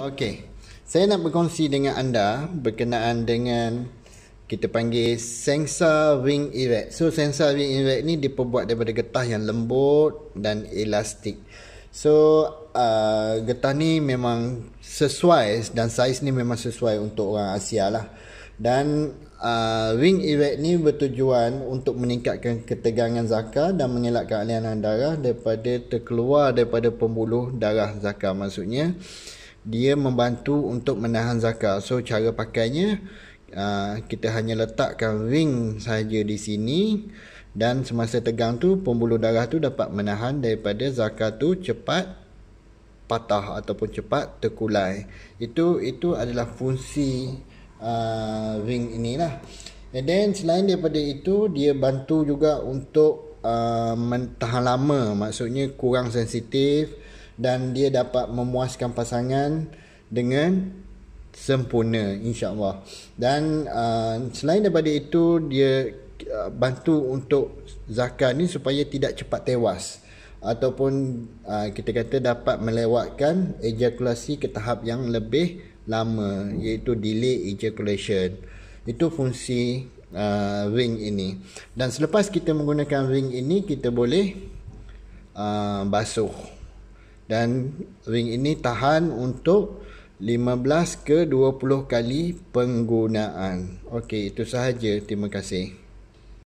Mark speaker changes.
Speaker 1: Okey. Saya nak berkongsi dengan anda berkenaan dengan kita panggil sensor ring erect. So sensor ring erect ni diperbuat daripada getah yang lembut dan elastik. So uh, getah ni memang sesuai dan saiz ni memang sesuai untuk orang Asia lah. Dan uh, ring erect ni bertujuan untuk meningkatkan ketegangan zakar dan mengelakkan aliran darah daripada terkeluar daripada pembuluh darah zakar maksudnya dia membantu untuk menahan zakar. So cara pakainya uh, kita hanya letakkan ring saja di sini dan semasa tegang tu pembuluh darah tu dapat menahan daripada zakar tu cepat patah ataupun cepat terkulai. Itu itu adalah fungsi aa, uh, ring inilah. And then selain daripada itu dia bantu juga untuk aa, uh, tahan lama maksudnya kurang sensitif dan dia dapat memuaskan pasangan dengan sempurna insyaallah dan uh, selain daripada itu dia uh, bantu untuk zakar ni supaya tidak cepat tewas ataupun uh, kita kata dapat melewatkan ejakulasi ke tahap yang lebih lama iaitu delay ejaculation itu fungsi uh, ring ini dan selepas kita menggunakan ring ini kita boleh uh, basuh dan ring ini tahan untuk 15 ke 20 kali penggunaan. Okey, itu sahaja. Terima kasih.